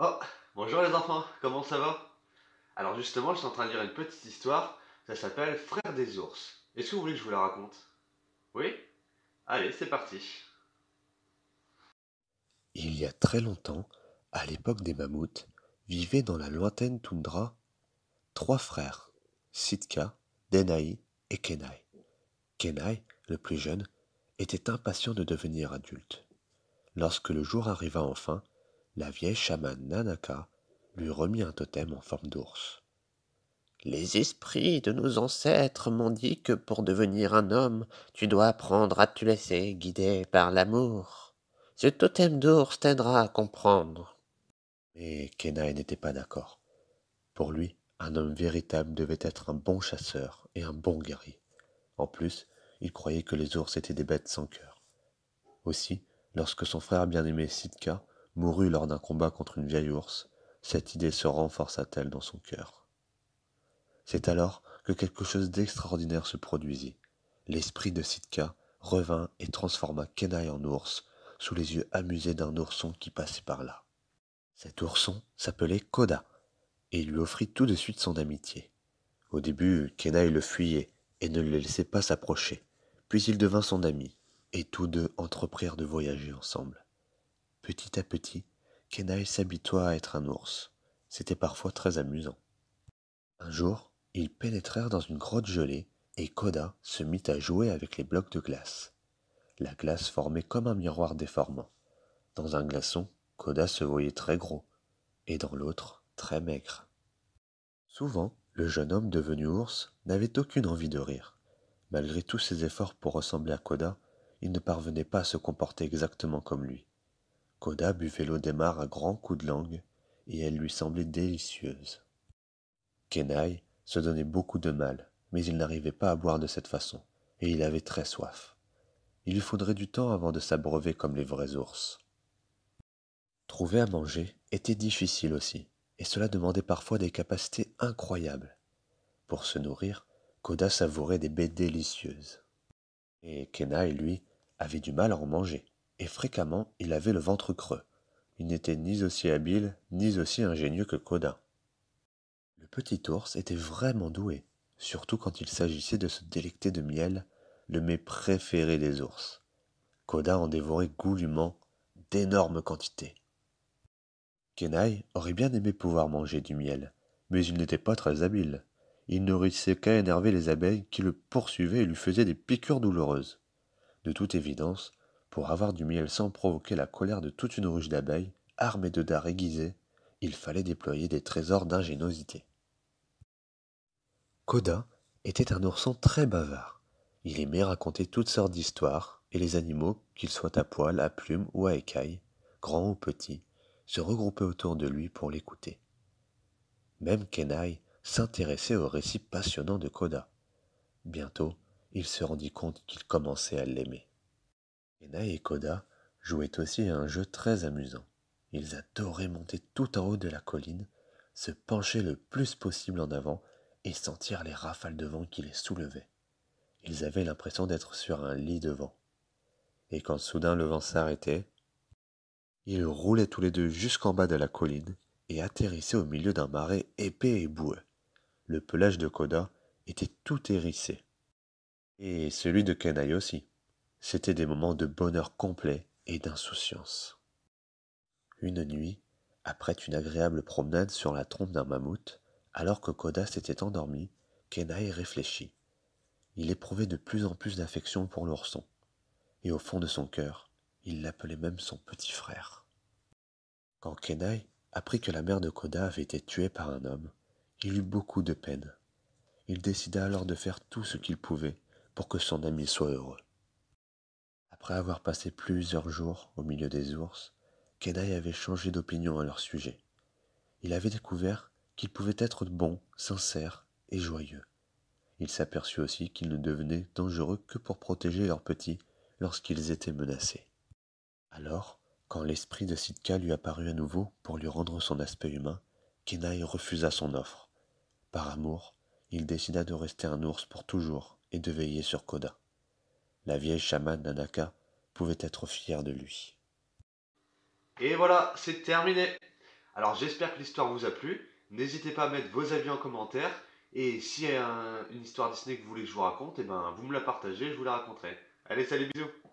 Oh, bonjour les enfants, comment ça va Alors justement, je suis en train de lire une petite histoire, ça s'appelle Frères des ours. Est-ce que vous voulez que je vous la raconte Oui Allez, c'est parti. Il y a très longtemps, à l'époque des mammouths, vivaient dans la lointaine toundra trois frères, Sitka, Denai et Kenai. Kenai, le plus jeune, était impatient de devenir adulte. Lorsque le jour arriva enfin, la vieille chamane Nanaka lui remit un totem en forme d'ours. Les esprits de nos ancêtres m'ont dit que pour devenir un homme, tu dois apprendre à te laisser guider par l'amour. Ce totem d'ours t'aidera à comprendre. Mais Kenai n'était pas d'accord. Pour lui, un homme véritable devait être un bon chasseur et un bon guerrier. En plus, il croyait que les ours étaient des bêtes sans cœur. Aussi, lorsque son frère bien-aimé Sitka mourut lors d'un combat contre une vieille ours, cette idée se renforça-t-elle dans son cœur. C'est alors que quelque chose d'extraordinaire se produisit. L'esprit de Sitka revint et transforma Kenai en ours, sous les yeux amusés d'un ourson qui passait par là. Cet ourson s'appelait Koda, et lui offrit tout de suite son amitié. Au début, Kenai le fuyait et ne le laissait pas s'approcher, puis il devint son ami, et tous deux entreprirent de voyager ensemble. Petit à petit, Kenai s'habitua à être un ours. C'était parfois très amusant. Un jour, ils pénétrèrent dans une grotte gelée et Koda se mit à jouer avec les blocs de glace. La glace formait comme un miroir déformant. Dans un glaçon, Koda se voyait très gros et dans l'autre, très maigre. Souvent, le jeune homme devenu ours n'avait aucune envie de rire. Malgré tous ses efforts pour ressembler à Koda, il ne parvenait pas à se comporter exactement comme lui. Koda buvait l'eau des mares à grands coups de langue, et elle lui semblait délicieuse. Kenai se donnait beaucoup de mal, mais il n'arrivait pas à boire de cette façon, et il avait très soif. Il lui faudrait du temps avant de s'abreuver comme les vrais ours. Trouver à manger était difficile aussi, et cela demandait parfois des capacités incroyables. Pour se nourrir, Koda savourait des baies délicieuses. Et Kenai, lui, avait du mal à en manger, et fréquemment il avait le ventre creux. Il n'était ni aussi habile, ni aussi ingénieux que Koda. Le petit ours était vraiment doué, surtout quand il s'agissait de se délecter de miel, le mets préféré des ours. Coda en dévorait goulûment d'énormes quantités. Kenai aurait bien aimé pouvoir manger du miel, mais il n'était pas très habile. Il ne réussissait qu'à énerver les abeilles qui le poursuivaient et lui faisaient des piqûres douloureuses. De toute évidence, pour avoir du miel sans provoquer la colère de toute une ruche d'abeilles, armées de dards aiguisés, il fallait déployer des trésors d'ingéniosité. Koda était un ourson très bavard. Il aimait raconter toutes sortes d'histoires, et les animaux, qu'ils soient à poil, à plumes ou à écailles, grands ou petits, se regroupaient autour de lui pour l'écouter. Même Kenai s'intéressait aux récits passionnants de Koda. Bientôt, il se rendit compte qu'il commençait à l'aimer. Kenai et Koda jouaient aussi à un jeu très amusant. Ils adoraient monter tout en haut de la colline, se pencher le plus possible en avant et sentir les rafales de vent qui les soulevaient. Ils avaient l'impression d'être sur un lit de vent. Et quand soudain le vent s'arrêtait, ils roulaient tous les deux jusqu'en bas de la colline et atterrissaient au milieu d'un marais épais et boueux. Le pelage de Koda était tout hérissé. Et celui de Kenai aussi c'étaient des moments de bonheur complet et d'insouciance. Une nuit, après une agréable promenade sur la trompe d'un mammouth, alors que Koda s'était endormi, Kenai réfléchit. Il éprouvait de plus en plus d'affection pour l'ourson, et au fond de son cœur, il l'appelait même son petit frère. Quand Kenai apprit que la mère de Koda avait été tuée par un homme, il eut beaucoup de peine. Il décida alors de faire tout ce qu'il pouvait pour que son ami soit heureux. Après avoir passé plusieurs jours au milieu des ours, Kenai avait changé d'opinion à leur sujet. Il avait découvert qu'ils pouvaient être bons, sincères et joyeux. Il s'aperçut aussi qu'ils ne devenaient dangereux que pour protéger leurs petits lorsqu'ils étaient menacés. Alors, quand l'esprit de Sitka lui apparut à nouveau pour lui rendre son aspect humain, Kenai refusa son offre. Par amour, il décida de rester un ours pour toujours et de veiller sur Koda la vieille chamane Nanaka pouvait être fière de lui. Et voilà, c'est terminé. Alors j'espère que l'histoire vous a plu. N'hésitez pas à mettre vos avis en commentaire. Et s'il y a une histoire Disney que vous voulez que je vous raconte, et eh ben, vous me la partagez, je vous la raconterai. Allez, salut, bisous